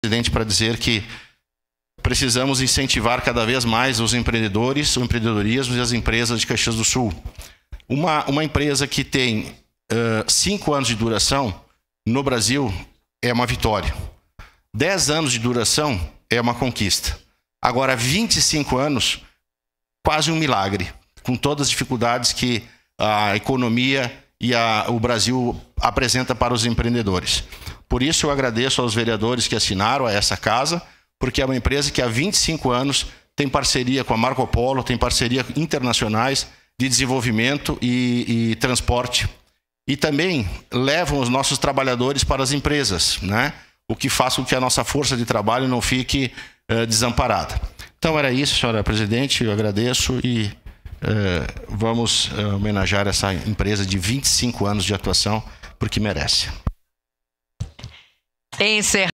presidente para dizer que precisamos incentivar cada vez mais os empreendedores, o empreendedorismo e as empresas de Caxias do Sul. Uma, uma empresa que tem uh, cinco anos de duração no Brasil é uma vitória. Dez anos de duração é uma conquista. Agora, 25 anos, quase um milagre, com todas as dificuldades que a economia e a, o Brasil apresenta para os empreendedores. Por isso, eu agradeço aos vereadores que assinaram a essa casa, porque é uma empresa que há 25 anos tem parceria com a Marco Polo, tem parceria internacionais de desenvolvimento e, e transporte. E também levam os nossos trabalhadores para as empresas, né? o que faz com que a nossa força de trabalho não fique uh, desamparada. Então era isso, senhora presidente, eu agradeço e eh, vamos eh, homenagear essa empresa de 25 anos de atuação, porque merece.